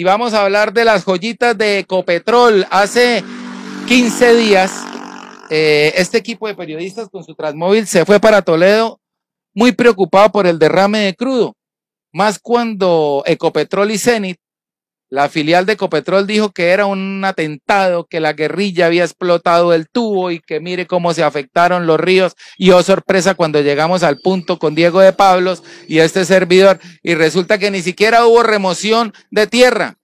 y vamos a hablar de las joyitas de Ecopetrol. Hace 15 días, eh, este equipo de periodistas con su transmóvil se fue para Toledo muy preocupado por el derrame de crudo, más cuando Ecopetrol y Cenit la filial de Copetrol dijo que era un atentado, que la guerrilla había explotado el tubo y que mire cómo se afectaron los ríos. Y oh sorpresa cuando llegamos al punto con Diego de Pablos y este servidor y resulta que ni siquiera hubo remoción de tierra.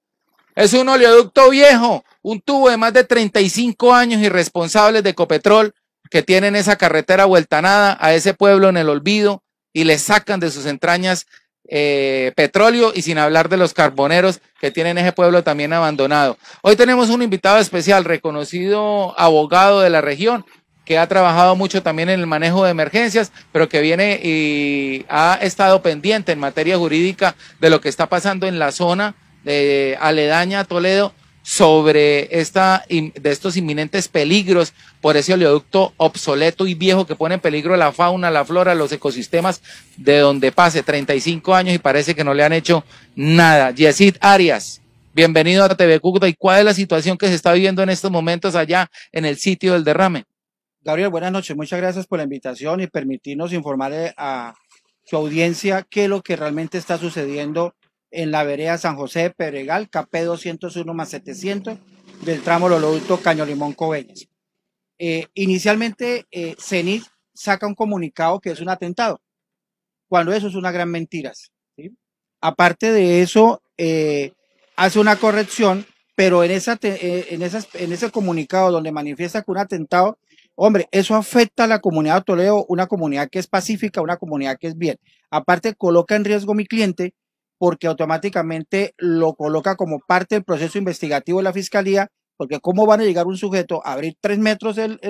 Es un oleoducto viejo, un tubo de más de 35 años irresponsables de Copetrol que tienen esa carretera vueltanada a ese pueblo en el olvido y le sacan de sus entrañas eh, petróleo y sin hablar de los carboneros que tienen ese pueblo también abandonado. Hoy tenemos un invitado especial, reconocido abogado de la región, que ha trabajado mucho también en el manejo de emergencias, pero que viene y ha estado pendiente en materia jurídica de lo que está pasando en la zona de aledaña a Toledo sobre esta, de estos inminentes peligros por ese oleoducto obsoleto y viejo que pone en peligro la fauna, la flora, los ecosistemas de donde pase 35 años y parece que no le han hecho nada. Yesid Arias, bienvenido a TV Cúcuta. ¿Y cuál es la situación que se está viviendo en estos momentos allá en el sitio del derrame? Gabriel, buenas noches. Muchas gracias por la invitación y permitirnos informar a su audiencia qué es lo que realmente está sucediendo en la vereda San José de Pedregal, KP 201 más 700 del tramo Loloducto Caño Limón Coveñas. Eh, inicialmente, eh, CENIT saca un comunicado que es un atentado, cuando eso es una gran mentira. Aparte de eso, eh, hace una corrección, pero en, esa, eh, en, en ese comunicado donde manifiesta que un atentado, hombre, eso afecta a la comunidad de Toledo, una comunidad que es pacífica, una comunidad que es bien. Aparte, coloca en riesgo mi cliente porque automáticamente lo coloca como parte del proceso investigativo de la fiscalía, porque cómo van a llegar un sujeto a abrir tres metros el,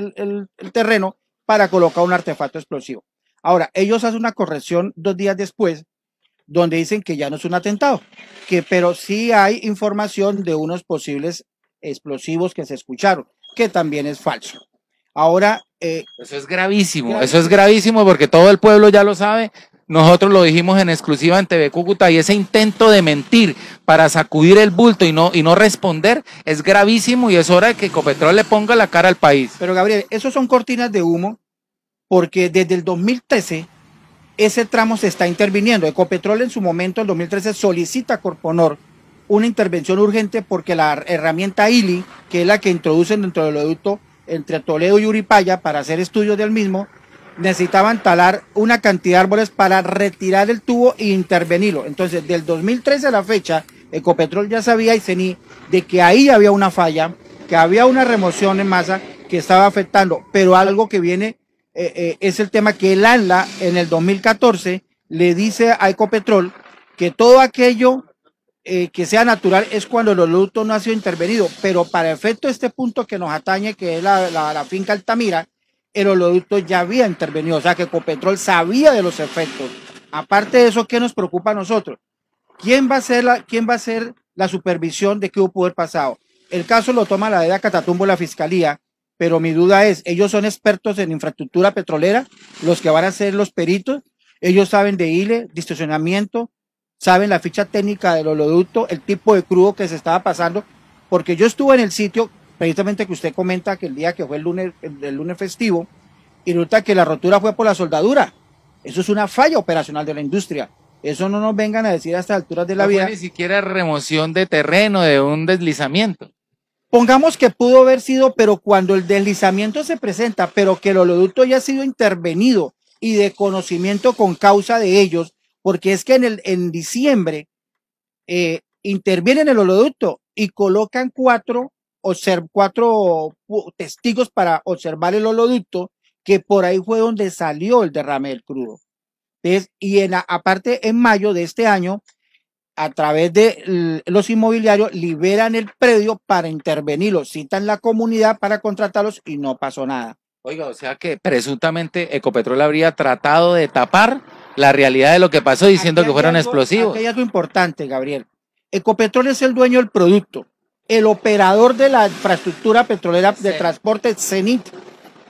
terreno para colocar un artefacto explosivo. Ahora, ellos hacen una corrección dos días después, donde dicen que ya no es un atentado, que pero sí hay información de unos posibles explosivos que se escucharon, que también es falso. Ahora... Eh, eso es gravísimo, eso es gravísimo porque todo el pueblo ya lo sabe nosotros lo dijimos en exclusiva en TV Cúcuta y ese intento de mentir para sacudir el bulto y no, y no responder es gravísimo y es hora de que Ecopetrol le ponga la cara al país. Pero Gabriel, eso son cortinas de humo porque desde el 2013 ese tramo se está interviniendo. Ecopetrol en su momento, en 2013, solicita a Corponor una intervención urgente porque la herramienta ILI, que es la que introducen dentro del educto entre Toledo y Uripaya para hacer estudios del mismo, necesitaban talar una cantidad de árboles para retirar el tubo e intervenirlo. Entonces, del 2013 a la fecha, Ecopetrol ya sabía y CENI de que ahí había una falla, que había una remoción en masa que estaba afectando, pero algo que viene eh, eh, es el tema que el ANLA en el 2014 le dice a Ecopetrol que todo aquello eh, que sea natural es cuando el luto no ha sido intervenido, pero para efecto este punto que nos atañe, que es la finca Altamira, el oleoducto ya había intervenido, o sea que Copetrol sabía de los efectos. Aparte de eso, ¿qué nos preocupa a nosotros? ¿Quién va a ser la, quién va a ser la supervisión de qué hubo poder pasado? El caso lo toma la de Catatumbo la Fiscalía, pero mi duda es, ellos son expertos en infraestructura petrolera, los que van a ser los peritos, ellos saben de hile, distorsionamiento, saben la ficha técnica del oleoducto, el tipo de crudo que se estaba pasando, porque yo estuve en el sitio, precisamente que usted comenta que el día que fue el lunes, el, lunes festivo, y resulta que la rotura fue por la soldadura. Eso es una falla operacional de la industria. Eso no nos vengan a decir a estas alturas de la vida. ni siquiera remoción de terreno, de un deslizamiento. Pongamos que pudo haber sido, pero cuando el deslizamiento se presenta, pero que el oleoducto ya ha sido intervenido y de conocimiento con causa de ellos, porque es que en, el, en diciembre eh, intervienen el oleoducto y colocan cuatro cuatro testigos para observar el holoducto, que por ahí fue donde salió el derrame del crudo. y en, aparte, en mayo de este año, a través de los inmobiliarios, liberan el predio para intervenirlo, citan la comunidad para contratarlos y no pasó nada. Oiga, o sea que presuntamente Ecopetrol habría tratado de tapar la realidad de lo que pasó diciendo que fueron explosivos. hay algo importante, Gabriel. Ecopetrol es el dueño del producto el operador de la infraestructura petrolera de transporte, CENIT.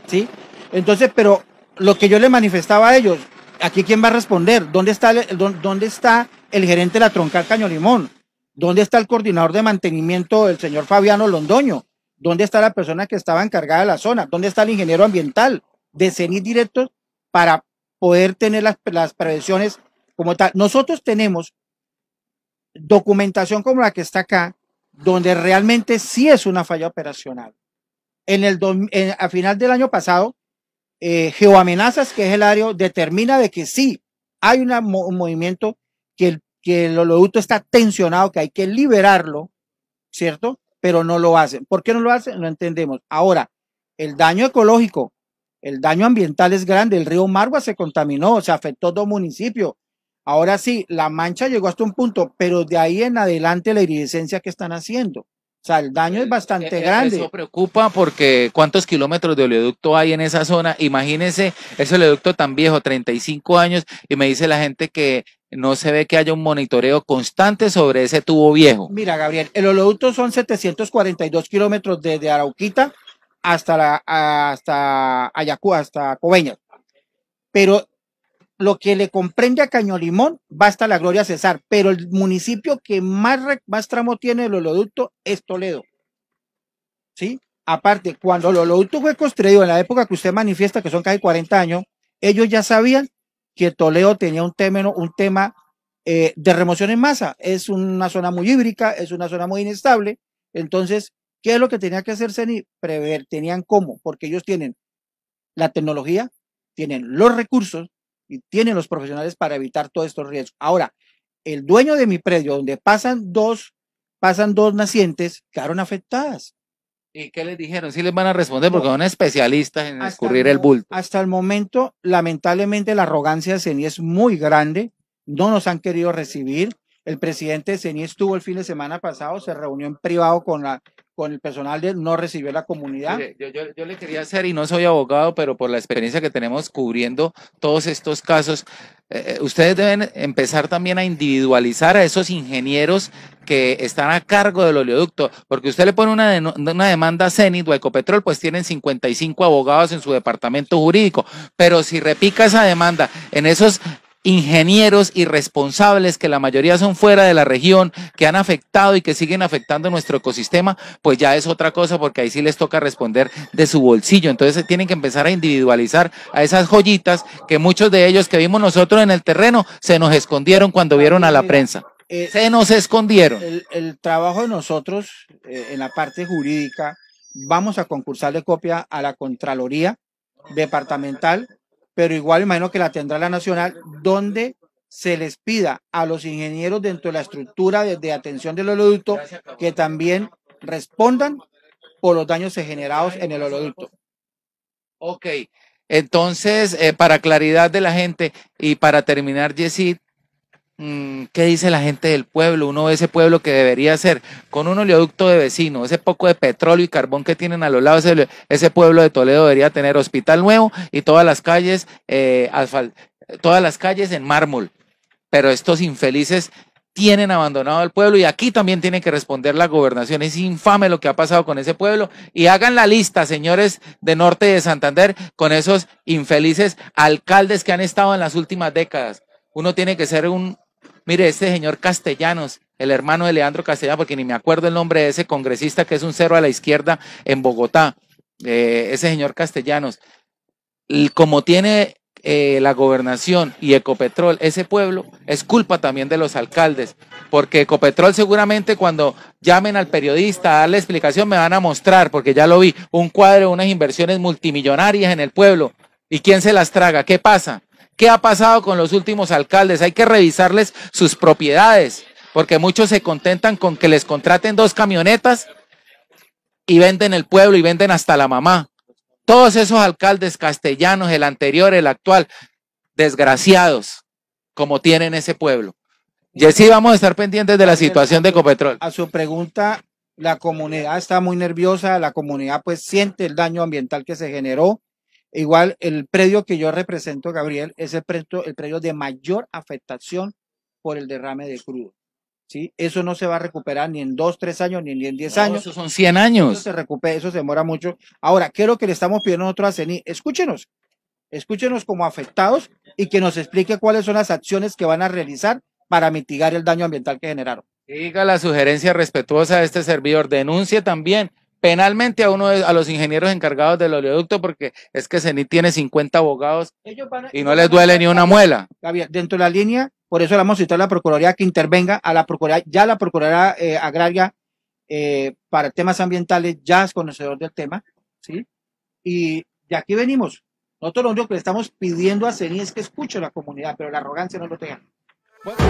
¿sí? Entonces, pero lo que yo le manifestaba a ellos, aquí quién va a responder, ¿dónde está el, dónde está el gerente de la troncal Caño Limón? ¿Dónde está el coordinador de mantenimiento, el señor Fabiano Londoño? ¿Dónde está la persona que estaba encargada de la zona? ¿Dónde está el ingeniero ambiental de CENIT directos para poder tener las, las prevenciones como tal? Nosotros tenemos documentación como la que está acá, donde realmente sí es una falla operacional. En el a final del año pasado, eh, Geoamenazas, que es el área, determina de que sí hay un movimiento que el, que el está tensionado, que hay que liberarlo, ¿cierto? Pero no lo hacen. ¿Por qué no lo hacen? No entendemos. Ahora, el daño ecológico, el daño ambiental es grande. El río Margua se contaminó, se afectó dos municipios, Ahora sí, la mancha llegó hasta un punto, pero de ahí en adelante la iridescencia que están haciendo. O sea, el daño es eh, bastante eh, eh, grande. Eso preocupa porque cuántos kilómetros de oleoducto hay en esa zona. Imagínense ese oleoducto tan viejo, 35 años, y me dice la gente que no se ve que haya un monitoreo constante sobre ese tubo viejo. Mira, Gabriel, el oleoducto son 742 kilómetros desde Arauquita hasta, la, hasta Cobeña. hasta Coveñas. Pero lo que le comprende a Caño Limón basta la Gloria César, pero el municipio que más, más tramo tiene el oleoducto es Toledo. ¿Sí? Aparte, cuando el oleoducto fue construido en la época que usted manifiesta, que son casi 40 años, ellos ya sabían que Toledo tenía un, un tema eh, de remoción en masa. Es una zona muy híbrica, es una zona muy inestable. Entonces, ¿qué es lo que tenía que hacerse ni Prever, tenían cómo, porque ellos tienen la tecnología, tienen los recursos, y tienen los profesionales para evitar todos estos riesgos. Ahora, el dueño de mi predio, donde pasan dos, pasan dos nacientes, quedaron afectadas. ¿Y qué les dijeron? Si les van a responder porque son especialistas en escurrir el, el bulto. Hasta el momento, lamentablemente, la arrogancia de CENI es muy grande. No nos han querido recibir. El presidente de CENI estuvo el fin de semana pasado, se reunió en privado con la con el personal de, no recibió la comunidad. Yo, le quería hacer, y no soy abogado, pero por la experiencia que tenemos cubriendo todos estos casos, eh, eh, ustedes deben empezar también a individualizar a esos ingenieros que están a cargo del oleoducto, porque usted le pone una, una demanda a CENIT o a Ecopetrol, pues tienen 55 abogados en su departamento jurídico, pero si repica esa demanda en esos ingenieros y irresponsables, que la mayoría son fuera de la región, que han afectado y que siguen afectando nuestro ecosistema, pues ya es otra cosa porque ahí sí les toca responder de su bolsillo. Entonces tienen que empezar a individualizar a esas joyitas que muchos de ellos que vimos nosotros en el terreno se nos escondieron cuando vieron a la prensa. Eh, se nos escondieron. El, trabajo de nosotros eh, en la parte jurídica, vamos a concursar de copia a la Contraloría Departamental pero igual imagino que la tendrá la nacional, donde se les pida a los ingenieros dentro de la estructura de, atención del oleoducto que también respondan por los daños generados en el oleoducto. Ok, entonces, eh, para claridad de la gente y para terminar, Yesid, Mm, ¿Qué dice la gente del pueblo? Uno de ese pueblo que debería ser con un oleoducto de vecino, ese poco de petróleo y carbón que tienen a los lados, ese, pueblo de Toledo debería tener hospital nuevo y todas las calles, eh, todas las calles en mármol. Pero estos infelices tienen abandonado al pueblo y aquí también tiene que responder la gobernación. Es infame lo que ha pasado con ese pueblo y hagan la lista, señores de Norte de Santander, con esos infelices alcaldes que han estado en las últimas décadas. Uno tiene que ser un mire, ese señor Castellanos, el hermano de Leandro Castellanos, porque ni me acuerdo el nombre de ese congresista que es un cero a la izquierda en Bogotá, eh, ese señor Castellanos, como tiene eh, la gobernación y Ecopetrol, ese pueblo, es culpa también de los alcaldes, porque Ecopetrol seguramente cuando llamen al periodista a darle explicación me van a mostrar, porque ya lo vi, un cuadro de unas inversiones multimillonarias en el pueblo. ¿Y quién se las traga? ¿Qué pasa? ¿Qué ha pasado con los últimos alcaldes? Hay que revisarles sus propiedades, porque muchos se contentan con que les contraten dos camionetas y venden el pueblo y venden hasta la mamá. Todos esos alcaldes castellanos, el anterior, el actual, desgraciados, como tienen ese pueblo. Y así vamos a estar pendientes de la situación de Ecopetrol. A su pregunta, la comunidad está muy nerviosa, la comunidad pues siente el daño ambiental que se generó Igual el predio que yo represento, Gabriel, es el predio, de mayor afectación por el derrame de crudo. ¿sí? Eso no se va a recuperar ni en dos, tres años, ni en diez años. Eso son cien años. Eso se recupera, eso se demora mucho. Ahora, ¿qué lo que le estamos pidiendo nosotros a CENI? Escúchenos, escúchenos como afectados y que nos explique cuáles son las acciones que van a realizar para mitigar el daño ambiental que generaron. Diga la sugerencia respetuosa de este servidor. Denuncie también penalmente a uno de, a los ingenieros encargados del oleoducto porque es que CENI tiene 50 abogados y no les duele ni una muela. dentro de la línea, por eso le vamos a citar a la Procuraduría que intervenga, a la Procuraduría, ya la Procuraduría eh, Agraria eh, para temas ambientales ya es conocedor del tema, ¿sí? Y de aquí venimos. Nosotros lo único que le estamos pidiendo a CENI es que escuche a la comunidad, pero la arrogancia no lo tenga. Bueno.